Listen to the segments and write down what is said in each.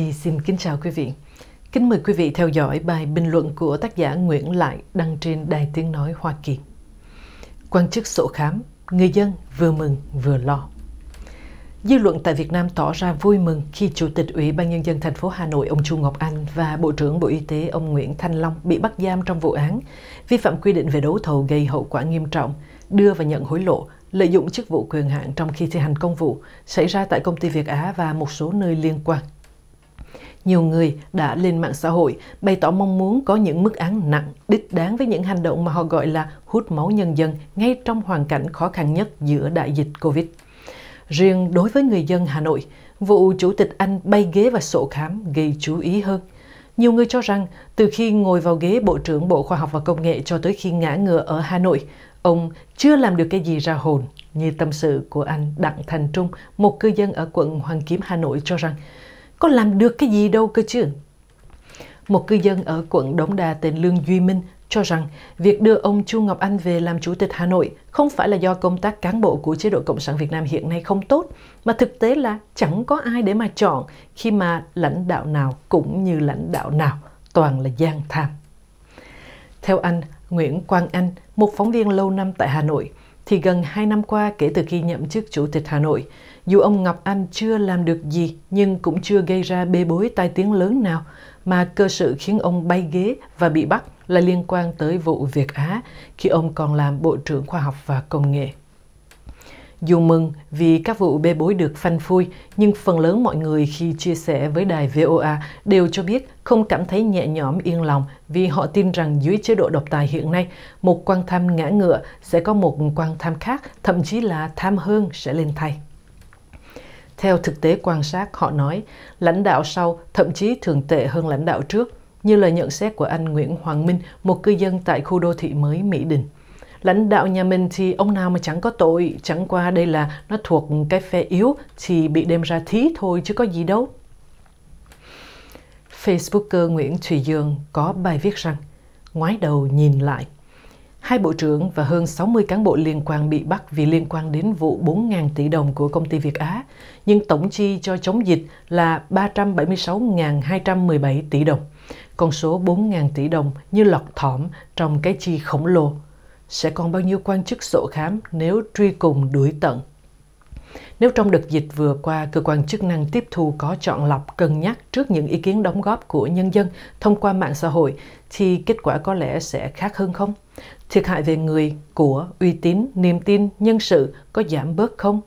Chi xin kính chào quý vị. Kính mời quý vị theo dõi bài bình luận của tác giả Nguyễn Lại đăng trên Đài Tiếng Nói Hoa Kỳ. Quan chức sổ khám, người dân vừa mừng vừa lo. Dư luận tại Việt Nam tỏ ra vui mừng khi Chủ tịch Ủy ban Nhân dân thành phố Hà Nội ông Chu Ngọc Anh và Bộ trưởng Bộ Y tế ông Nguyễn Thanh Long bị bắt giam trong vụ án vi phạm quy định về đấu thầu gây hậu quả nghiêm trọng, đưa và nhận hối lộ, lợi dụng chức vụ quyền hạn trong khi thi hành công vụ xảy ra tại công ty Việt Á và một số nơi liên quan nhiều người đã lên mạng xã hội bày tỏ mong muốn có những mức án nặng, đích đáng với những hành động mà họ gọi là hút máu nhân dân ngay trong hoàn cảnh khó khăn nhất giữa đại dịch Covid. Riêng đối với người dân Hà Nội, vụ chủ tịch Anh bay ghế và sổ khám gây chú ý hơn. Nhiều người cho rằng từ khi ngồi vào ghế Bộ trưởng Bộ Khoa học và Công nghệ cho tới khi ngã ngựa ở Hà Nội, ông chưa làm được cái gì ra hồn như tâm sự của anh Đặng Thành Trung, một cư dân ở quận Hoàng Kiếm Hà Nội cho rằng có làm được cái gì đâu cơ chứ. Một cư dân ở quận Đống Đa tên Lương Duy Minh cho rằng việc đưa ông Chu Ngọc Anh về làm chủ tịch Hà Nội không phải là do công tác cán bộ của chế độ Cộng sản Việt Nam hiện nay không tốt, mà thực tế là chẳng có ai để mà chọn khi mà lãnh đạo nào cũng như lãnh đạo nào toàn là gian tham. Theo anh Nguyễn Quang Anh, một phóng viên lâu năm tại Hà Nội, thì gần 2 năm qua kể từ khi nhậm chức Chủ tịch Hà Nội, dù ông Ngọc Anh chưa làm được gì nhưng cũng chưa gây ra bê bối tai tiếng lớn nào mà cơ sự khiến ông bay ghế và bị bắt là liên quan tới vụ Việt Á khi ông còn làm Bộ trưởng Khoa học và Công nghệ. Dù mừng vì các vụ bê bối được phanh phui, nhưng phần lớn mọi người khi chia sẻ với đài VOA đều cho biết không cảm thấy nhẹ nhõm yên lòng vì họ tin rằng dưới chế độ độc tài hiện nay, một quan tham ngã ngựa sẽ có một quan tham khác, thậm chí là tham hơn sẽ lên thay. Theo thực tế quan sát, họ nói, lãnh đạo sau thậm chí thường tệ hơn lãnh đạo trước, như lời nhận xét của anh Nguyễn Hoàng Minh, một cư dân tại khu đô thị mới Mỹ Đình lãnh đạo nhà mình thì ông nào mà chẳng có tội chẳng qua đây là nó thuộc cái phe yếu thì bị đem ra thí thôi chứ có gì đâu Facebooker Nguyễn Thùy Dương có bài viết rằng ngoái đầu nhìn lại Hai bộ trưởng và hơn 60 cán bộ liên quan bị bắt vì liên quan đến vụ 4.000 tỷ đồng của công ty Việt Á, nhưng tổng chi cho chống dịch là 376.217 tỷ đồng. Con số 4.000 tỷ đồng như lọt thỏm trong cái chi khổng lồ sẽ còn bao nhiêu quan chức sổ khám nếu truy cùng đuổi tận. Nếu trong đợt dịch vừa qua, cơ quan chức năng tiếp thu có chọn lọc cân nhắc trước những ý kiến đóng góp của nhân dân thông qua mạng xã hội, thì kết quả có lẽ sẽ khác hơn không? Thiệt hại về người, của, uy tín, niềm tin, nhân sự có giảm bớt không?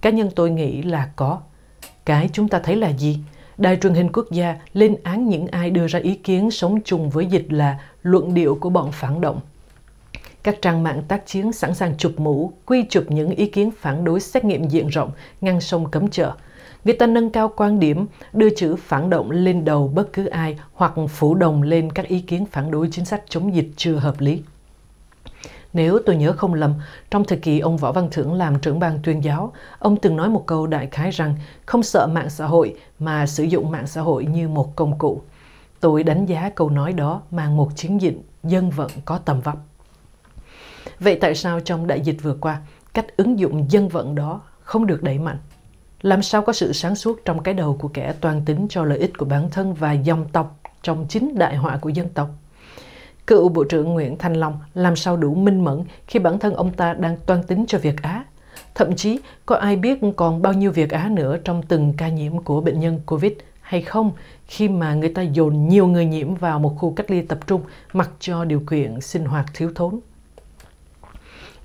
Cá nhân tôi nghĩ là có. Cái chúng ta thấy là gì? Đài truyền hình quốc gia lên án những ai đưa ra ý kiến sống chung với dịch là luận điệu của bọn phản động các trang mạng tác chiến sẵn sàng chụp mũ, quy chụp những ý kiến phản đối xét nghiệm diện rộng, ngăn sông cấm chợ. Việt ta nâng cao quan điểm, đưa chữ phản động lên đầu bất cứ ai hoặc phủ đồng lên các ý kiến phản đối chính sách chống dịch chưa hợp lý. Nếu tôi nhớ không lầm, trong thời kỳ ông Võ Văn Thưởng làm trưởng ban tuyên giáo, ông từng nói một câu đại khái rằng không sợ mạng xã hội mà sử dụng mạng xã hội như một công cụ. Tôi đánh giá câu nói đó mang một chiến dịch dân vận có tầm vóc. Vậy tại sao trong đại dịch vừa qua, cách ứng dụng dân vận đó không được đẩy mạnh? Làm sao có sự sáng suốt trong cái đầu của kẻ toàn tính cho lợi ích của bản thân và dòng tộc trong chính đại họa của dân tộc? Cựu Bộ trưởng Nguyễn Thanh Long làm sao đủ minh mẫn khi bản thân ông ta đang toan tính cho việc Á? Thậm chí có ai biết còn bao nhiêu việc Á nữa trong từng ca nhiễm của bệnh nhân COVID hay không khi mà người ta dồn nhiều người nhiễm vào một khu cách ly tập trung mặc cho điều kiện sinh hoạt thiếu thốn?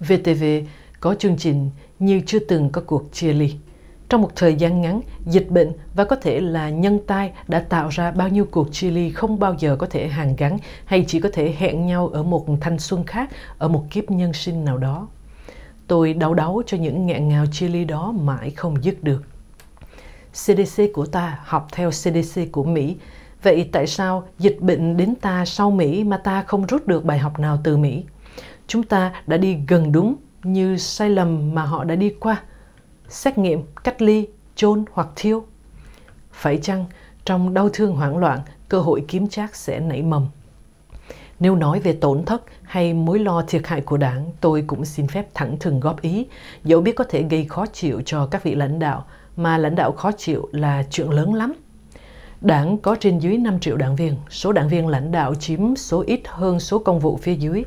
VTV có chương trình như chưa từng có cuộc chia ly. Trong một thời gian ngắn, dịch bệnh và có thể là nhân tai đã tạo ra bao nhiêu cuộc chia ly không bao giờ có thể hàn gắn hay chỉ có thể hẹn nhau ở một thanh xuân khác, ở một kiếp nhân sinh nào đó. Tôi đau đáu cho những nghẹn ngào chia ly đó mãi không dứt được. CDC của ta học theo CDC của Mỹ. Vậy tại sao dịch bệnh đến ta sau Mỹ mà ta không rút được bài học nào từ Mỹ? chúng ta đã đi gần đúng như sai lầm mà họ đã đi qua xét nghiệm cách ly chôn hoặc thiêu phải chăng trong đau thương hoảng loạn cơ hội kiếm trác sẽ nảy mầm nếu nói về tổn thất hay mối lo thiệt hại của đảng, tôi cũng xin phép thẳng thừng góp ý, dẫu biết có thể gây khó chịu cho các vị lãnh đạo, mà lãnh đạo khó chịu là chuyện lớn lắm. Đảng có trên dưới 5 triệu đảng viên, số đảng viên lãnh đạo chiếm số ít hơn số công vụ phía dưới.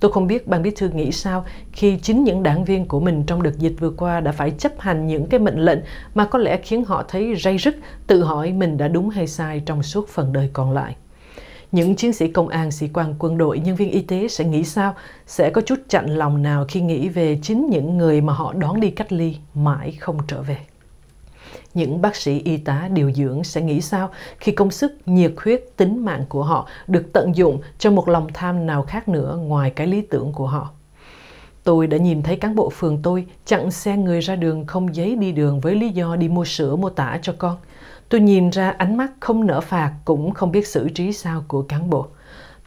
Tôi không biết ban bí thư nghĩ sao khi chính những đảng viên của mình trong đợt dịch vừa qua đã phải chấp hành những cái mệnh lệnh mà có lẽ khiến họ thấy ray rứt, tự hỏi mình đã đúng hay sai trong suốt phần đời còn lại. Những chiến sĩ công an, sĩ quan quân đội, nhân viên y tế sẽ nghĩ sao? Sẽ có chút chặn lòng nào khi nghĩ về chính những người mà họ đón đi cách ly mãi không trở về? những bác sĩ y tá điều dưỡng sẽ nghĩ sao khi công sức, nhiệt huyết, tính mạng của họ được tận dụng cho một lòng tham nào khác nữa ngoài cái lý tưởng của họ. Tôi đã nhìn thấy cán bộ phường tôi chặn xe người ra đường không giấy đi đường với lý do đi mua sữa mô tả cho con. Tôi nhìn ra ánh mắt không nở phạt cũng không biết xử trí sao của cán bộ.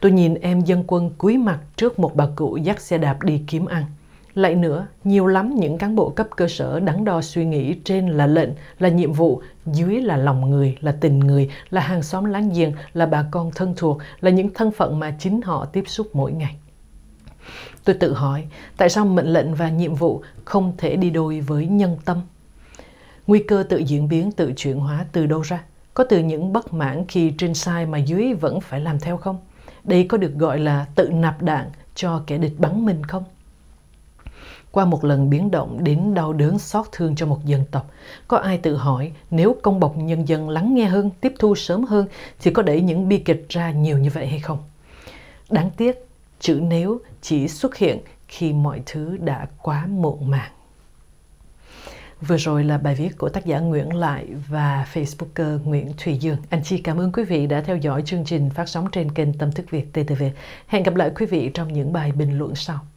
Tôi nhìn em dân quân cúi mặt trước một bà cụ dắt xe đạp đi kiếm ăn. Lại nữa, nhiều lắm những cán bộ cấp cơ sở đắn đo suy nghĩ trên là lệnh, là nhiệm vụ, dưới là lòng người, là tình người, là hàng xóm láng giềng, là bà con thân thuộc, là những thân phận mà chính họ tiếp xúc mỗi ngày. Tôi tự hỏi, tại sao mệnh lệnh và nhiệm vụ không thể đi đôi với nhân tâm? Nguy cơ tự diễn biến, tự chuyển hóa từ đâu ra? Có từ những bất mãn khi trên sai mà dưới vẫn phải làm theo không? Đây có được gọi là tự nạp đạn cho kẻ địch bắn mình không? qua một lần biến động đến đau đớn xót thương cho một dân tộc. Có ai tự hỏi nếu công bộc nhân dân lắng nghe hơn, tiếp thu sớm hơn thì có để những bi kịch ra nhiều như vậy hay không? Đáng tiếc, chữ nếu chỉ xuất hiện khi mọi thứ đã quá muộn màng. Vừa rồi là bài viết của tác giả Nguyễn Lại và Facebooker Nguyễn Thùy Dương. Anh Chi cảm ơn quý vị đã theo dõi chương trình phát sóng trên kênh Tâm Thức Việt TTV. Hẹn gặp lại quý vị trong những bài bình luận sau.